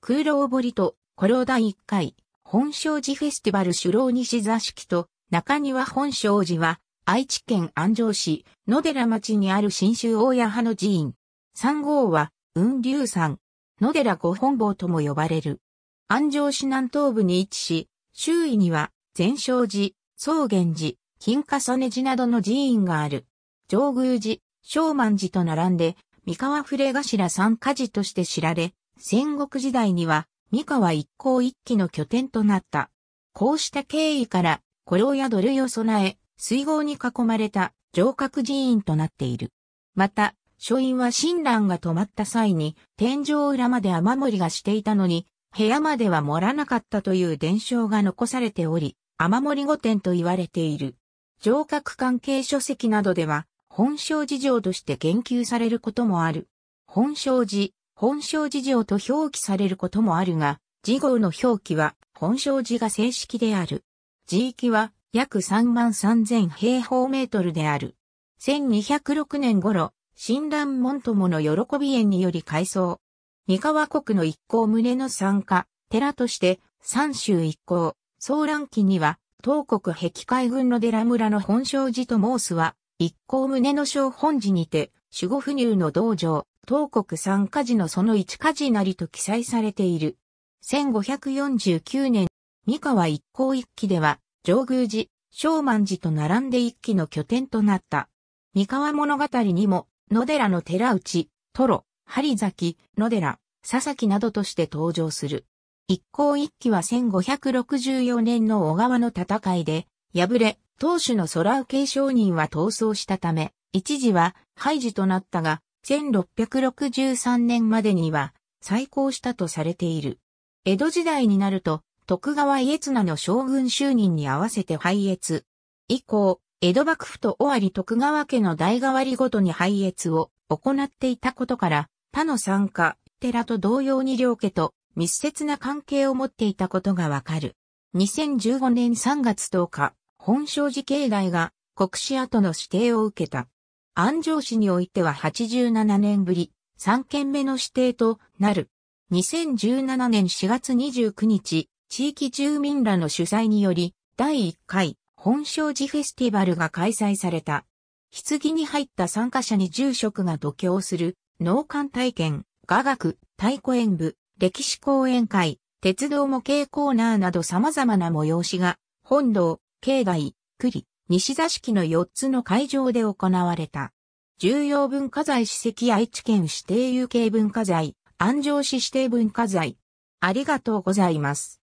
空洞堀と、古老第1回、本庄寺フェスティバル首老西座敷と、中庭本庄寺は、愛知県安城市、野寺町にある新州大谷派の寺院。3号は、雲龍山、野寺五本坊とも呼ばれる。安城市南東部に位置し、周囲には、善勝寺、草原寺、金重根寺などの寺院がある。上宮寺、正満寺と並んで、三河触れ頭三家寺として知られ、戦国時代には、三河一向一揆の拠点となった。こうした経緯から、古老や土塁を備え、水郷に囲まれた城郭寺院となっている。また、書院は親鸞が泊まった際に、天井裏まで雨漏りがしていたのに、部屋までは漏らなかったという伝承が残されており、雨漏り御殿と言われている。城郭関係書籍などでは、本省寺城として言及されることもある。本省寺本性寺城と表記されることもあるが、事号の表記は本性寺が正式である。寺域は約3万3000平方メートルである。1206年頃、新蘭門友の喜び園により改装。三河国の一行胸の参加、寺として三州一行、騒乱期には、東国壁海軍の寺村の本性寺と申すは、一行胸の小本寺にて、守護不入の道場、東国三家事のその一家事なりと記載されている。1549年、三河一向一揆では、上宮寺、正満寺と並んで一揆の拠点となった。三河物語にも、野寺の寺内、トロ、針崎、野寺、佐々木などとして登場する。一向一揆は1564年の小川の戦いで、敗れ、当主の空受け承人は逃走したため、一時は廃寺となったが、1663年までには再興したとされている。江戸時代になると、徳川家綱の将軍就任に合わせて廃越。以降、江戸幕府と尾張徳川家の代替わりごとに廃越を行っていたことから、他の参加、寺と同様に両家と密接な関係を持っていたことがわかる。2015年3月10日、本庄寺境内が国史跡の指定を受けた。安城市においては87年ぶり、3件目の指定となる。2017年4月29日、地域住民らの主催により、第1回本庄寺フェスティバルが開催された。棺に入った参加者に住職が度胸する、農館体験、雅楽、太鼓演舞、歴史講演会、鉄道模型コーナーなど様々な催しが、本堂、境内、栗、西座敷の4つの会場で行われた。重要文化財史跡愛知県指定有形文化財、安城市指定文化財。ありがとうございます。